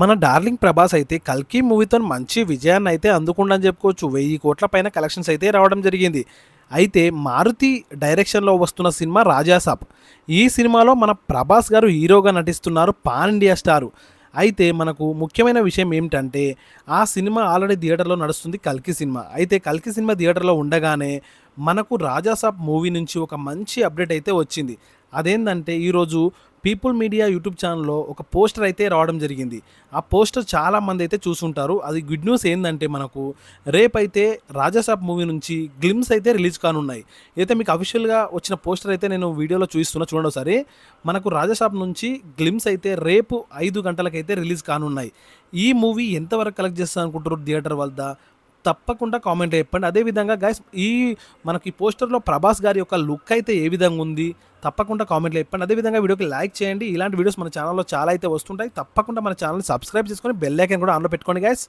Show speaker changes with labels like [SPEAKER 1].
[SPEAKER 1] మన డార్లింగ్ ప్రభాస్ అయితే కల్కి మూవీతో మంచి విజయాన్ని అయితే అందుకుండని చెప్పుకోవచ్చు వెయ్యి కోట్ల పైన కలెక్షన్స్ అయితే రావడం జరిగింది అయితే మారుతి డైరెక్షన్లో వస్తున్న సినిమా రాజాసాబ్ ఈ సినిమాలో మన ప్రభాస్ గారు హీరోగా నటిస్తున్నారు పాన్ ఇండియా స్టారు అయితే మనకు ముఖ్యమైన విషయం ఏమిటంటే ఆ సినిమా ఆల్రెడీ థియేటర్లో నడుస్తుంది కల్కి సినిమా అయితే కల్కి సినిమా థియేటర్లో ఉండగానే మనకు రాజాసాబ్ మూవీ నుంచి ఒక మంచి అప్డేట్ అయితే వచ్చింది అదేంటంటే ఈరోజు పీపుల్ మీడియా యూట్యూబ్ ఛానల్లో ఒక పోస్టర్ అయితే రావడం జరిగింది ఆ పోస్టర్ చాలామంది అయితే చూసుంటారు అది గుడ్ న్యూస్ ఏంటంటే మనకు రేపైతే రాజాసాబ్ మూవీ నుంచి గ్లిమ్స్ అయితే రిలీజ్ కానున్నాయి అయితే మీకు అఫీషియల్గా వచ్చిన పోస్టర్ అయితే నేను వీడియోలో చూస్తున్నా చూడండి ఒకసారి మనకు రాజాసాబ్ నుంచి గ్లిమ్స్ అయితే రేపు ఐదు గంటలకైతే రిలీజ్ కానున్నాయి ఈ మూవీ ఎంతవరకు కలెక్ట్ చేస్తాను అనుకుంటారు థియేటర్ వద్ద తప్పకుండా కామెంట్ చెప్పండి అదేవిధంగా గైస్ ఈ మనకి పోస్టర్లో ప్రభాస్ గారి యొక్క లుక్ అయితే ఏ విధంగా ఉంది తప్పకుండా కామెంట్లో చెప్పండి అదేవిధంగా వీడియోకి లైక్ చేయండి ఇలాంటి వీడియోస్ మన ఛానల్లో చాలా అయితే వస్తుంటాయి తప్పకుండా మన ఛానల్ని సబ్స్క్రైబ్ చేసుకొని బెల్ ఐకన్ కూడా ఆన్లో పెట్టుకోండి గాయస్